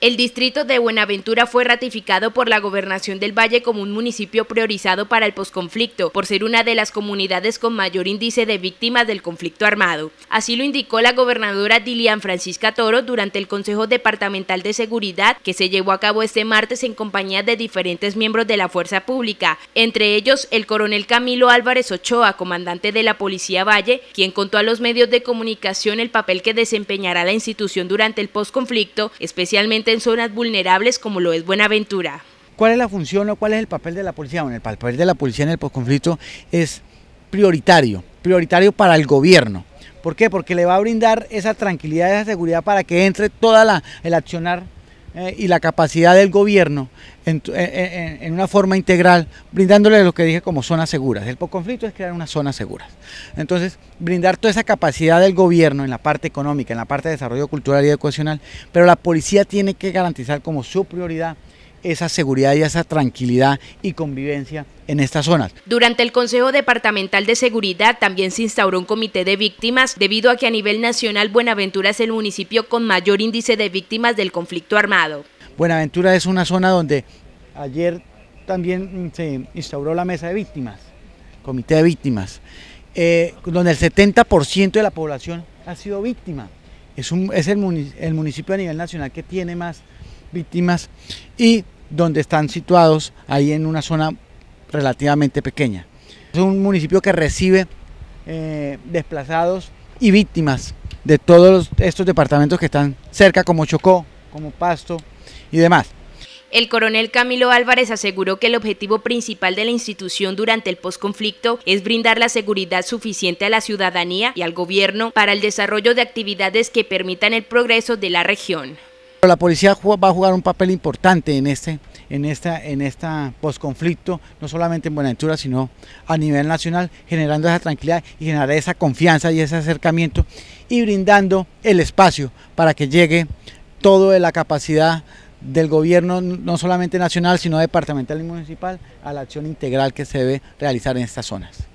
El distrito de Buenaventura fue ratificado por la gobernación del Valle como un municipio priorizado para el posconflicto, por ser una de las comunidades con mayor índice de víctimas del conflicto armado. Así lo indicó la gobernadora Dilian Francisca Toro durante el Consejo Departamental de Seguridad que se llevó a cabo este martes en compañía de diferentes miembros de la fuerza pública, entre ellos el coronel Camilo Álvarez Ochoa, comandante de la Policía Valle, quien contó a los medios de comunicación el papel que desempeñará la institución durante el posconflicto, especialmente en zonas vulnerables como lo es Buenaventura. ¿Cuál es la función o cuál es el papel de la policía? Bueno, el papel de la policía en el postconflicto es prioritario, prioritario para el gobierno. ¿Por qué? Porque le va a brindar esa tranquilidad, esa seguridad para que entre toda la, el accionar eh, y la capacidad del gobierno en, una forma integral, brindándole lo que dije como zonas seguras. El conflicto es crear unas zonas seguras. Entonces, brindar toda esa capacidad del gobierno en la parte económica, en la parte de desarrollo cultural y educacional, pero la policía tiene que garantizar como su prioridad esa seguridad y esa tranquilidad y convivencia en estas zonas. Durante el Consejo Departamental de Seguridad también se instauró un comité de víctimas debido a que a nivel nacional Buenaventura es el municipio con mayor índice de víctimas del conflicto armado. Buenaventura es una zona donde ayer también mm, se instauró la mesa de víctimas, comité de víctimas, eh, donde el 70% de la población ha sido víctima. Es, el, municipio, el municipio a nivel nacional que tiene más víctimas y donde están situados ahí en una zona relativamente pequeña. Es un municipio que recibe eh, desplazados y víctimas de todos estos departamentos que están cerca, como Chocó, como Pasto y demás. El coronel Camilo Álvarez aseguró que el objetivo principal de la institución durante el posconflicto es brindar la seguridad suficiente a la ciudadanía y al gobierno para el desarrollo de actividades que permitan el progreso de la región. La policía va a jugar un papel importante en este, en esta, en esta posconflicto, no solamente en Buenaventura, sino a nivel nacional, generando esa tranquilidad y generar esa confianza y ese acercamiento y brindando el espacio para que llegue toda la capacidad del gobierno, no solamente nacional, sino departamental y municipal, a la acción integral que se debe realizar en estas zonas.